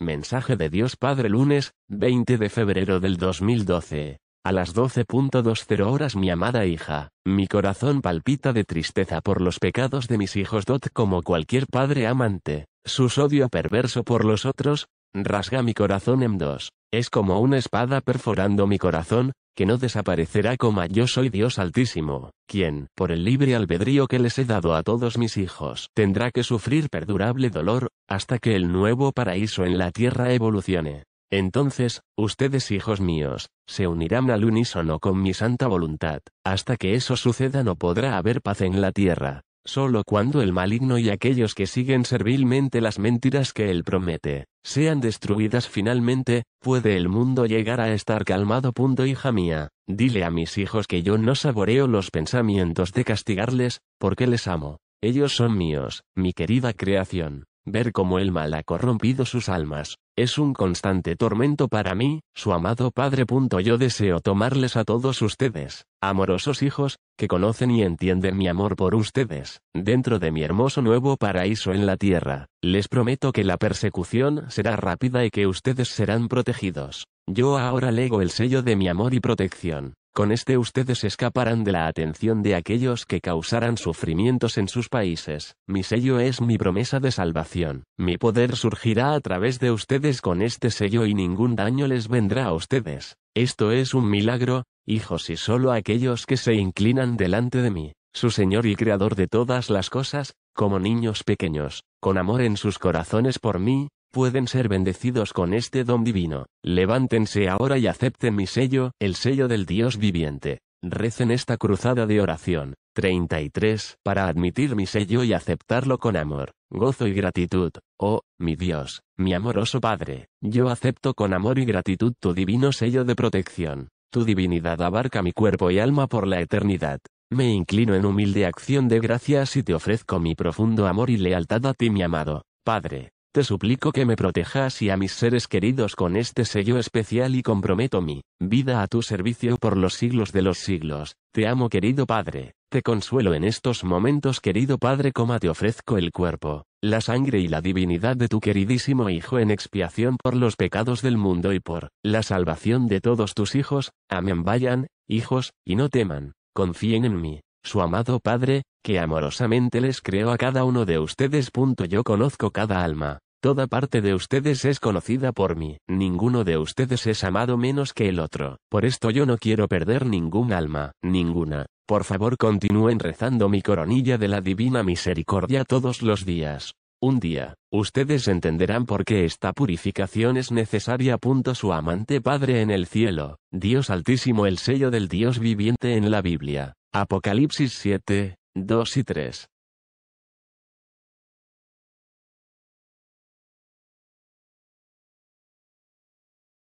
Mensaje de Dios Padre lunes, 20 de febrero del 2012. A las 12.20 horas mi amada hija, mi corazón palpita de tristeza por los pecados de mis hijos. Dot como cualquier padre amante, su odio perverso por los otros, rasga mi corazón en dos, es como una espada perforando mi corazón, que no desaparecerá como yo soy Dios Altísimo, quien, por el libre albedrío que les he dado a todos mis hijos, tendrá que sufrir perdurable dolor, hasta que el nuevo paraíso en la tierra evolucione. Entonces, ustedes hijos míos, se unirán al unísono con mi santa voluntad, hasta que eso suceda no podrá haber paz en la tierra solo cuando el maligno y aquellos que siguen servilmente las mentiras que él promete, sean destruidas finalmente, puede el mundo llegar a estar calmado. Punto, hija mía, dile a mis hijos que yo no saboreo los pensamientos de castigarles, porque les amo. Ellos son míos, mi querida creación. Ver cómo el mal ha corrompido sus almas, es un constante tormento para mí, su amado Padre. Yo deseo tomarles a todos ustedes, amorosos hijos, que conocen y entienden mi amor por ustedes, dentro de mi hermoso nuevo paraíso en la tierra. Les prometo que la persecución será rápida y que ustedes serán protegidos. Yo ahora lego el sello de mi amor y protección. Con este ustedes escaparán de la atención de aquellos que causarán sufrimientos en sus países. Mi sello es mi promesa de salvación. Mi poder surgirá a través de ustedes con este sello y ningún daño les vendrá a ustedes. Esto es un milagro, hijos y solo aquellos que se inclinan delante de mí, su Señor y Creador de todas las cosas, como niños pequeños, con amor en sus corazones por mí, pueden ser bendecidos con este don divino. Levántense ahora y acepten mi sello, el sello del Dios viviente. Recen esta cruzada de oración. 33. Para admitir mi sello y aceptarlo con amor, gozo y gratitud. Oh, mi Dios, mi amoroso Padre, yo acepto con amor y gratitud tu divino sello de protección. Tu divinidad abarca mi cuerpo y alma por la eternidad. Me inclino en humilde acción de gracias y te ofrezco mi profundo amor y lealtad a ti, mi amado Padre. Te suplico que me protejas y a mis seres queridos con este sello especial y comprometo mi vida a tu servicio por los siglos de los siglos. Te amo querido Padre, te consuelo en estos momentos querido Padre, coma te ofrezco el cuerpo, la sangre y la divinidad de tu queridísimo Hijo en expiación por los pecados del mundo y por la salvación de todos tus hijos. Amén. Vayan, hijos, y no teman, confíen en mí, su amado Padre, que amorosamente les creo a cada uno de ustedes. Yo conozco cada alma, toda parte de ustedes es conocida por mí, ninguno de ustedes es amado menos que el otro, por esto yo no quiero perder ningún alma, ninguna, por favor continúen rezando mi coronilla de la divina misericordia todos los días. Un día, ustedes entenderán por qué esta purificación es necesaria. Su amante Padre en el cielo, Dios Altísimo, el sello del Dios viviente en la Biblia. Apocalipsis 7, 2 y 3.